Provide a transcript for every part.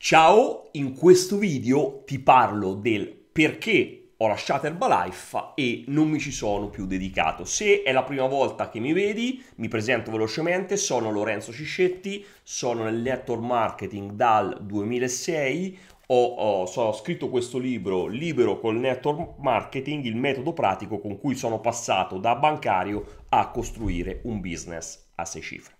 Ciao, in questo video ti parlo del perché ho lasciato Herbalife e non mi ci sono più dedicato. Se è la prima volta che mi vedi, mi presento velocemente, sono Lorenzo Ciscetti, sono nel network marketing dal 2006, ho, ho, so, ho, scritto questo libro, Libero col network marketing, il metodo pratico con cui sono passato da bancario a costruire un business a sei cifre.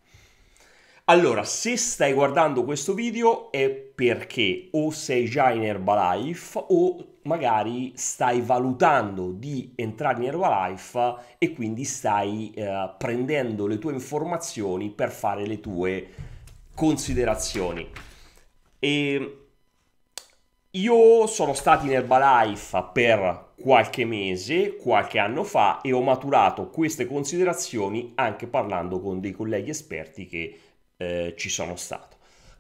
Allora, se stai guardando questo video è perché o sei già in Herbalife o magari stai valutando di entrare in Herbalife e quindi stai eh, prendendo le tue informazioni per fare le tue considerazioni. E io sono stato in Herbalife per qualche mese, qualche anno fa e ho maturato queste considerazioni anche parlando con dei colleghi esperti che eh, ci sono stato.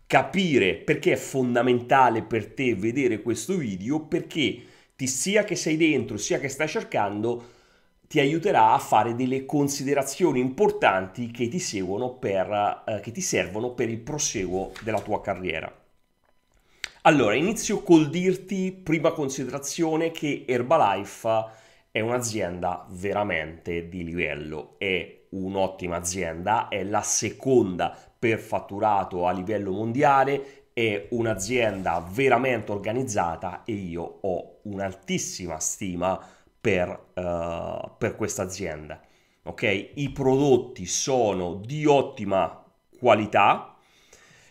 Capire perché è fondamentale per te vedere questo video, perché ti, sia che sei dentro, sia che stai cercando, ti aiuterà a fare delle considerazioni importanti che ti, seguono per, eh, che ti servono per il proseguo della tua carriera. Allora, inizio col dirti, prima considerazione, che Herbalife è un'azienda veramente di livello, è un'ottima azienda, è la seconda per fatturato a livello mondiale, è un'azienda veramente organizzata e io ho un'altissima stima per, uh, per questa azienda. Ok, I prodotti sono di ottima qualità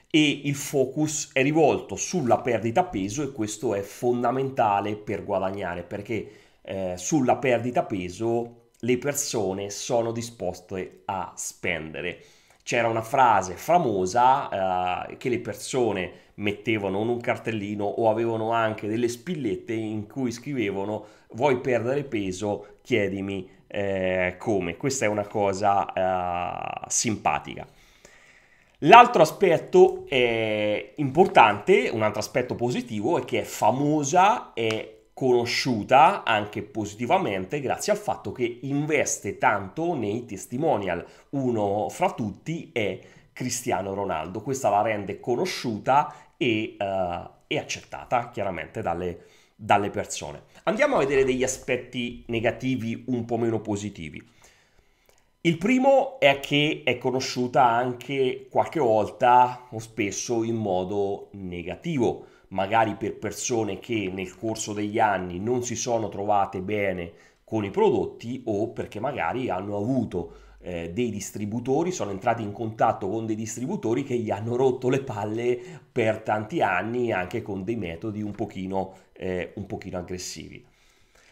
e il focus è rivolto sulla perdita peso e questo è fondamentale per guadagnare perché eh, sulla perdita peso le persone sono disposte a spendere. C'era una frase famosa eh, che le persone mettevano in un cartellino o avevano anche delle spillette in cui scrivevano vuoi perdere peso, chiedimi eh, come. Questa è una cosa eh, simpatica. L'altro aspetto importante, un altro aspetto positivo è che è famosa e conosciuta anche positivamente grazie al fatto che investe tanto nei testimonial. Uno fra tutti è Cristiano Ronaldo. Questa la rende conosciuta e, uh, e accettata chiaramente dalle, dalle persone. Andiamo a vedere degli aspetti negativi un po' meno positivi. Il primo è che è conosciuta anche qualche volta o spesso in modo negativo magari per persone che nel corso degli anni non si sono trovate bene con i prodotti o perché magari hanno avuto eh, dei distributori, sono entrati in contatto con dei distributori che gli hanno rotto le palle per tanti anni anche con dei metodi un pochino, eh, un pochino aggressivi.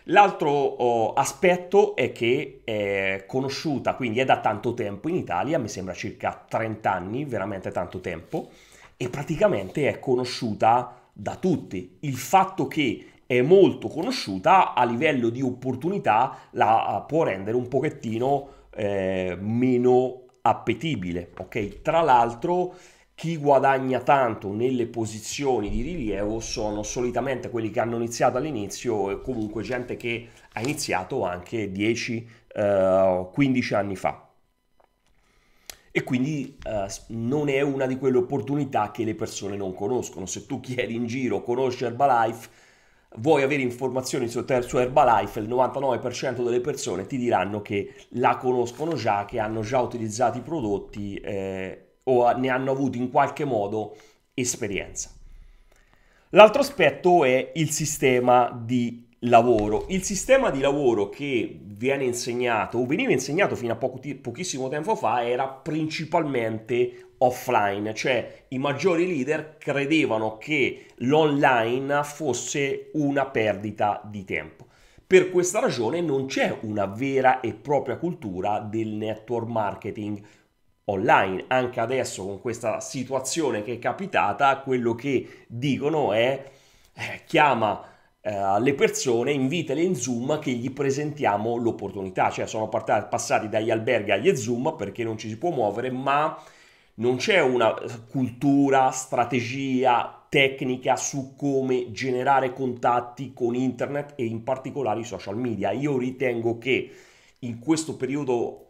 L'altro oh, aspetto è che è eh, conosciuta, quindi è da tanto tempo in Italia, mi sembra circa 30 anni, veramente tanto tempo, e praticamente è conosciuta da tutti. Il fatto che è molto conosciuta a livello di opportunità la eh, può rendere un pochettino eh, meno appetibile. Ok, tra l'altro. Chi guadagna tanto nelle posizioni di rilievo sono solitamente quelli che hanno iniziato all'inizio e comunque gente che ha iniziato anche 10-15 eh, anni fa e quindi eh, non è una di quelle opportunità che le persone non conoscono. Se tu chiedi in giro, conosci Herbalife, vuoi avere informazioni su, su Herbalife, il 99% delle persone ti diranno che la conoscono già, che hanno già utilizzato i prodotti eh, o ne hanno avuto in qualche modo esperienza. L'altro aspetto è il sistema di lavoro. Il sistema di lavoro che viene insegnato o veniva insegnato fino a poco, pochissimo tempo fa era principalmente offline, cioè i maggiori leader credevano che l'online fosse una perdita di tempo. Per questa ragione non c'è una vera e propria cultura del network marketing online. Anche adesso con questa situazione che è capitata, quello che dicono è eh, chiama eh, alle persone invitale in Zoom che gli presentiamo l'opportunità, cioè sono passati dagli alberghi agli Zoom perché non ci si può muovere, ma non c'è una cultura, strategia, tecnica su come generare contatti con internet e in particolare i social media. Io ritengo che in questo periodo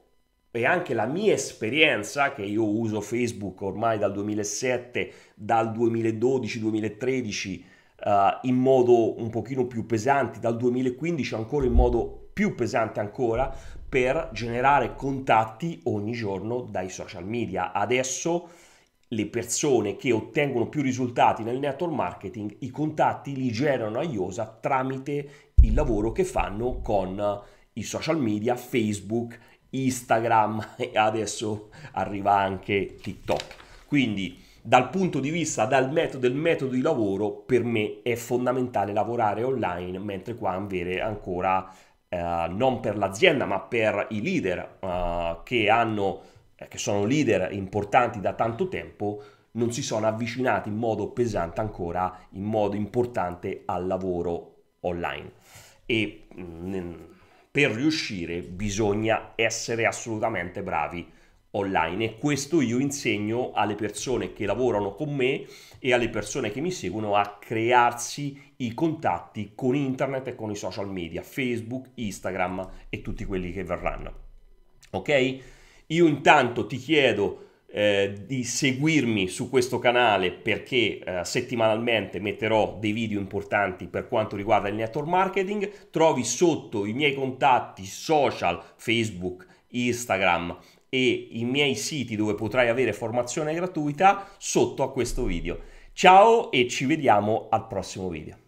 e anche la mia esperienza, che io uso Facebook ormai dal 2007, dal 2012-2013, uh, in modo un pochino più pesante, dal 2015 ancora in modo più pesante ancora, per generare contatti ogni giorno dai social media. Adesso le persone che ottengono più risultati nel network marketing, i contatti li generano a IOSA tramite il lavoro che fanno con i social media, Facebook, Instagram e adesso arriva anche TikTok. Quindi dal punto di vista del metodo, del metodo di lavoro, per me è fondamentale lavorare online, mentre qua avere ancora, eh, non per l'azienda, ma per i leader eh, che, hanno, eh, che sono leader importanti da tanto tempo, non si sono avvicinati in modo pesante ancora, in modo importante al lavoro online. E mh, mm, per riuscire bisogna essere assolutamente bravi online e questo io insegno alle persone che lavorano con me e alle persone che mi seguono a crearsi i contatti con internet e con i social media, Facebook, Instagram e tutti quelli che verranno. Ok? Io intanto ti chiedo eh, di seguirmi su questo canale perché eh, settimanalmente metterò dei video importanti per quanto riguarda il network marketing. Trovi sotto i miei contatti social, Facebook, Instagram, e i miei siti dove potrai avere formazione gratuita sotto a questo video. Ciao e ci vediamo al prossimo video.